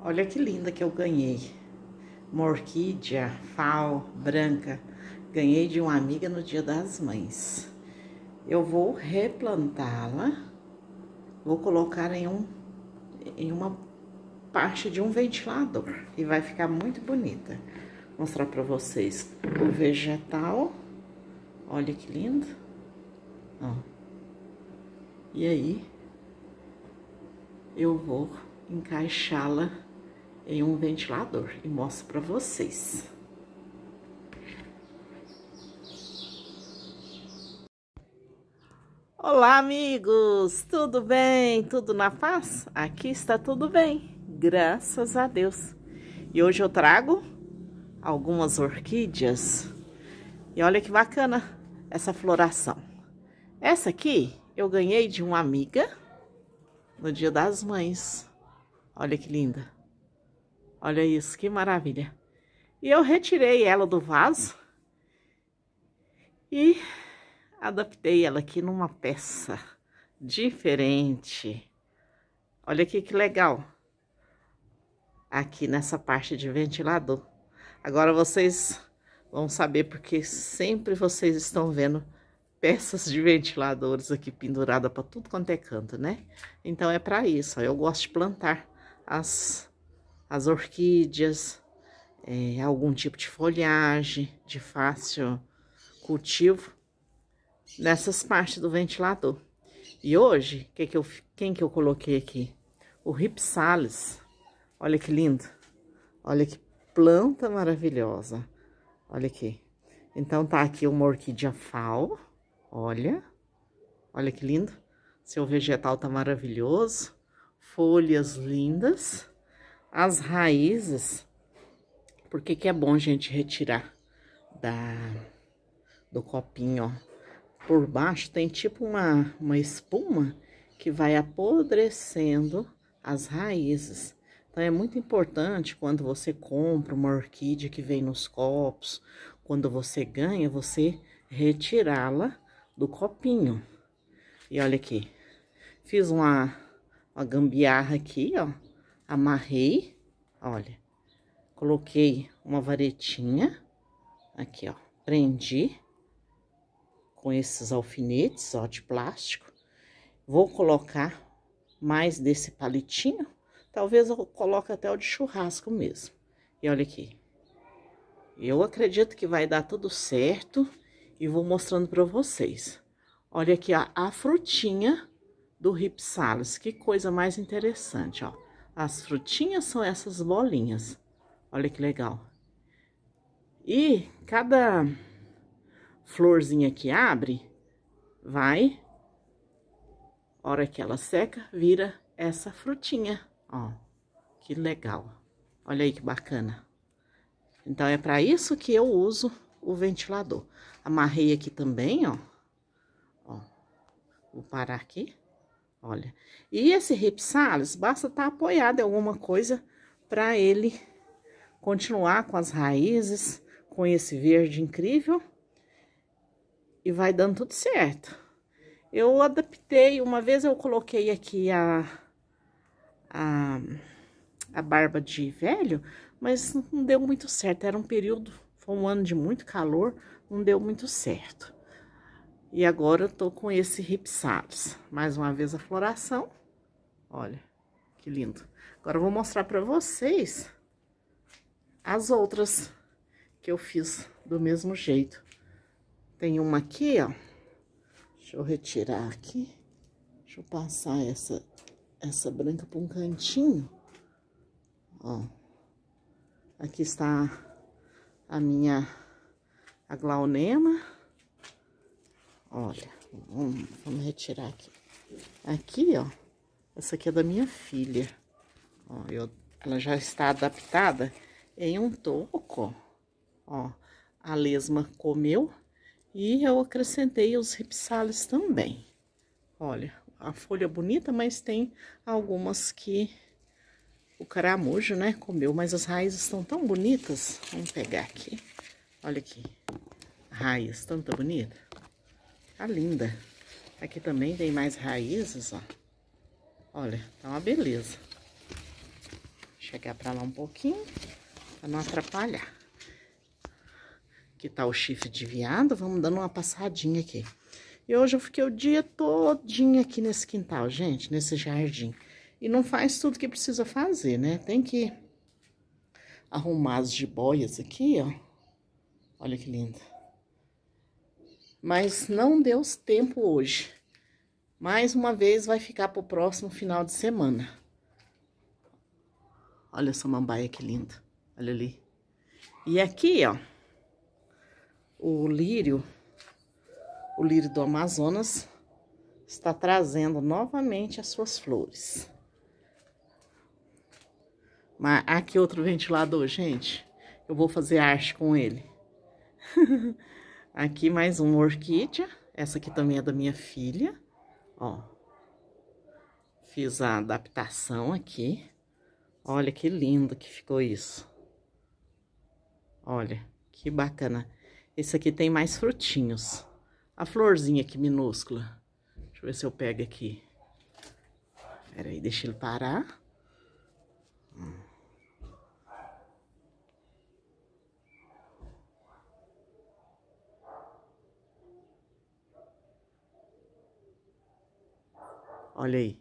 Olha que linda que eu ganhei. Uma orquídea fal branca. Ganhei de uma amiga no Dia das Mães. Eu vou replantá-la. Vou colocar em, um, em uma parte de um ventilador. E vai ficar muito bonita. Vou mostrar para vocês o vegetal. Olha que lindo. Ó. E aí, eu vou encaixá-la em um ventilador e mostro para vocês. Olá, amigos! Tudo bem? Tudo na paz? Aqui está tudo bem, graças a Deus. E hoje eu trago algumas orquídeas. E olha que bacana essa floração. Essa aqui eu ganhei de uma amiga no Dia das Mães. Olha que linda. Olha isso, que maravilha. E eu retirei ela do vaso e adaptei ela aqui numa peça diferente. Olha aqui que legal. Aqui nessa parte de ventilador. Agora vocês vão saber porque sempre vocês estão vendo peças de ventiladores aqui pendurada para tudo quanto é canto, né? Então é para isso, ó. eu gosto de plantar as as orquídeas, é, algum tipo de folhagem de fácil cultivo nessas partes do ventilador. E hoje, que que eu, quem que eu coloquei aqui? O Ripsalis. Olha que lindo. Olha que planta maravilhosa. Olha aqui. Então, tá aqui uma orquídea fal. Olha. Olha que lindo. Seu vegetal tá maravilhoso. Folhas lindas as raízes, porque que é bom a gente retirar da, do copinho, ó. Por baixo tem tipo uma, uma espuma que vai apodrecendo as raízes. Então, é muito importante quando você compra uma orquídea que vem nos copos, quando você ganha, você retirá-la do copinho. E olha aqui, fiz uma, uma gambiarra aqui, ó amarrei, olha, coloquei uma varetinha, aqui, ó, prendi com esses alfinetes, ó, de plástico. Vou colocar mais desse palitinho, talvez eu coloque até o de churrasco mesmo. E olha aqui, eu acredito que vai dar tudo certo e vou mostrando para vocês. Olha aqui ó, a frutinha do Ripsalis, que coisa mais interessante, ó. As frutinhas são essas bolinhas. Olha que legal. E cada florzinha que abre, vai, hora que ela seca, vira essa frutinha, ó. Que legal. Olha aí que bacana. Então, é para isso que eu uso o ventilador. Amarrei aqui também, ó. Ó, vou parar aqui. Olha, e esse ripsalis, basta estar tá apoiado em alguma coisa para ele continuar com as raízes, com esse verde incrível. E vai dando tudo certo. Eu adaptei, uma vez eu coloquei aqui a, a, a barba de velho, mas não deu muito certo. Era um período, foi um ano de muito calor, não deu muito certo. E agora eu tô com esse Ripsalis. Mais uma vez a floração. Olha, que lindo. Agora eu vou mostrar pra vocês as outras que eu fiz do mesmo jeito. Tem uma aqui, ó. Deixa eu retirar aqui. Deixa eu passar essa, essa branca pra um cantinho. Ó. Aqui está a minha a glaunema. Olha, vamos, vamos retirar aqui. Aqui, ó, essa aqui é da minha filha. Ó, eu, ela já está adaptada em um toco, ó. A lesma comeu e eu acrescentei os ripsales também. Olha, a folha é bonita, mas tem algumas que o caramujo, né, comeu. Mas as raízes estão tão bonitas. Vamos pegar aqui. Olha aqui. Raiz, tanta bonita. Tá linda. Aqui também tem mais raízes, ó. Olha, tá uma beleza. Vou chegar pra lá um pouquinho, pra não atrapalhar. Aqui tá o chifre de viado, vamos dando uma passadinha aqui. E hoje eu fiquei o dia todinho aqui nesse quintal, gente, nesse jardim. E não faz tudo que precisa fazer, né? Tem que arrumar as jiboias aqui, ó. Olha que linda mas não deu tempo hoje. Mais uma vez vai ficar para o próximo final de semana. Olha essa mambaia que linda. Olha ali. E aqui, ó, o lírio, o lírio do Amazonas, está trazendo novamente as suas flores. Mas aqui outro ventilador, gente. Eu vou fazer arte com ele. Aqui mais uma orquídea. Essa aqui também é da minha filha. Ó. Fiz a adaptação aqui. Olha que lindo que ficou isso. Olha, que bacana. Esse aqui tem mais frutinhos. A florzinha aqui minúscula. Deixa eu ver se eu pego aqui. Peraí, deixa ele parar. Olha aí.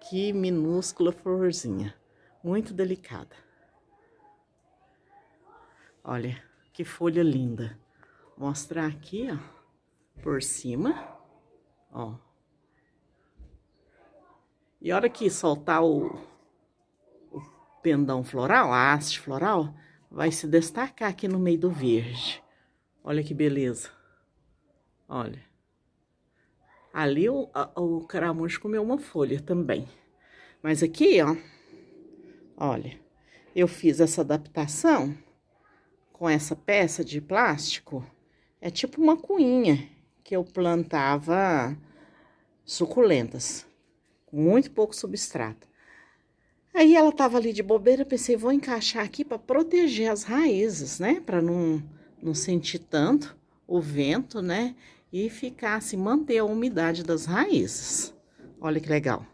Que minúscula florzinha. Muito delicada. Olha, que folha linda. Vou mostrar aqui, ó. Por cima. Ó. E a hora que soltar o, o pendão floral, a haste floral, vai se destacar aqui no meio do verde. Olha que beleza. Olha. Ali o, o caramujo comeu uma folha também. Mas aqui, ó, olha, eu fiz essa adaptação com essa peça de plástico. É tipo uma cuinha que eu plantava suculentas, com muito pouco substrato. Aí ela tava ali de bobeira, pensei, vou encaixar aqui para proteger as raízes, né? Para não, não sentir tanto o vento, né? e ficar assim, manter a umidade das raízes. Olha que legal.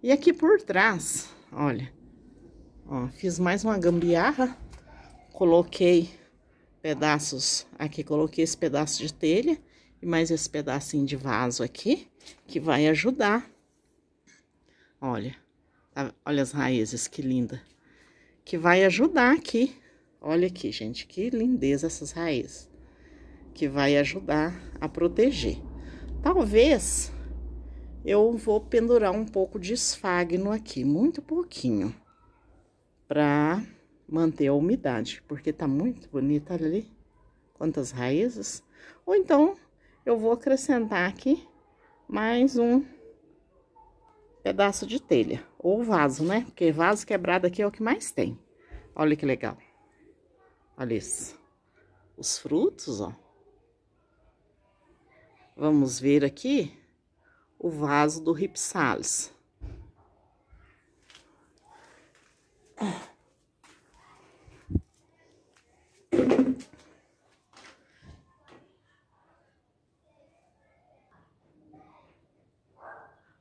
E aqui por trás, olha, ó, fiz mais uma gambiarra, coloquei pedaços aqui, coloquei esse pedaço de telha e mais esse pedacinho de vaso aqui, que vai ajudar. Olha, tá, olha as raízes, que linda. Que vai ajudar aqui. Olha aqui, gente, que lindeza essas raízes que vai ajudar a proteger. Talvez eu vou pendurar um pouco de esfagno aqui, muito pouquinho, para manter a umidade, porque tá muito bonita ali, quantas raízes. Ou então, eu vou acrescentar aqui mais um pedaço de telha, ou vaso, né? Porque vaso quebrado aqui é o que mais tem. Olha que legal. Olha isso. Os frutos, ó. Vamos ver aqui o vaso do Ripsalis.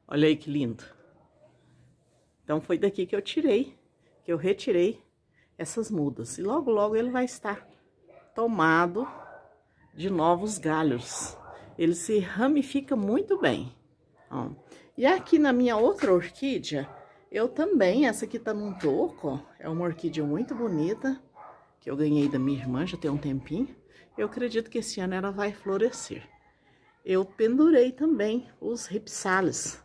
Olha aí que lindo. Então, foi daqui que eu tirei, que eu retirei essas mudas. E logo, logo ele vai estar tomado de novos galhos. Ele se ramifica muito bem. Ó. E aqui na minha outra orquídea, eu também, essa aqui tá num toco, ó. É uma orquídea muito bonita, que eu ganhei da minha irmã já tem um tempinho. Eu acredito que esse ano ela vai florescer. Eu pendurei também os ripsales.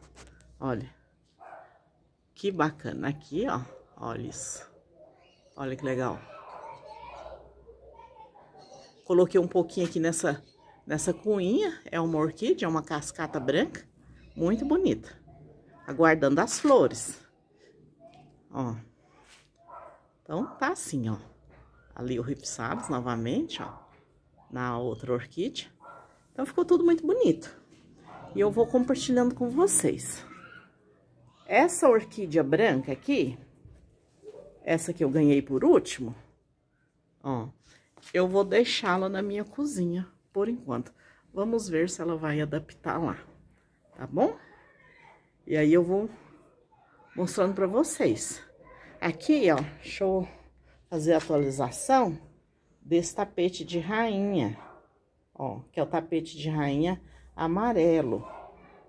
Olha, que bacana. Aqui, ó, olha isso. Olha que legal. Coloquei um pouquinho aqui nessa Nessa coinha é uma orquídea, é uma cascata branca, muito bonita. Aguardando as flores. Ó. Então, tá assim, ó. Ali o Ripsalis novamente, ó. Na outra orquídea. Então, ficou tudo muito bonito. E eu vou compartilhando com vocês. Essa orquídea branca aqui, essa que eu ganhei por último, ó, eu vou deixá-la na minha cozinha por enquanto. Vamos ver se ela vai adaptar lá, tá bom? E aí eu vou mostrando pra vocês. Aqui, ó, deixa eu fazer a atualização desse tapete de rainha, ó, que é o tapete de rainha amarelo,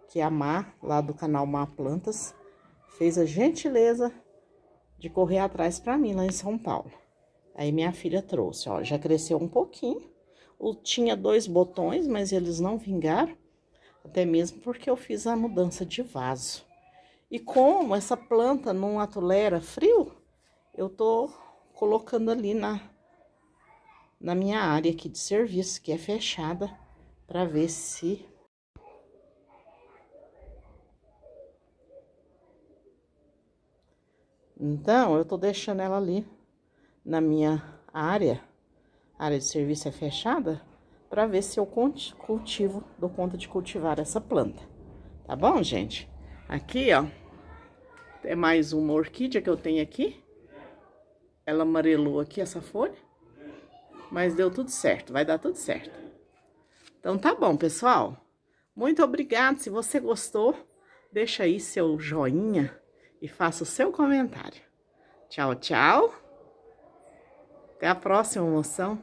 que a Mar, lá do canal Mar Plantas, fez a gentileza de correr atrás pra mim lá em São Paulo. Aí minha filha trouxe, ó, já cresceu um pouquinho, tinha dois botões, mas eles não vingaram, até mesmo porque eu fiz a mudança de vaso. E como essa planta não atolera frio, eu tô colocando ali na, na minha área aqui de serviço, que é fechada, para ver se Então, eu tô deixando ela ali na minha área área de serviço é fechada, para ver se eu cultivo, dou conta de cultivar essa planta. Tá bom, gente? Aqui, ó, é mais uma orquídea que eu tenho aqui. Ela amarelou aqui essa folha, mas deu tudo certo, vai dar tudo certo. Então tá bom, pessoal. Muito obrigado. Se você gostou, deixa aí seu joinha e faça o seu comentário. Tchau, tchau. Até a próxima moção.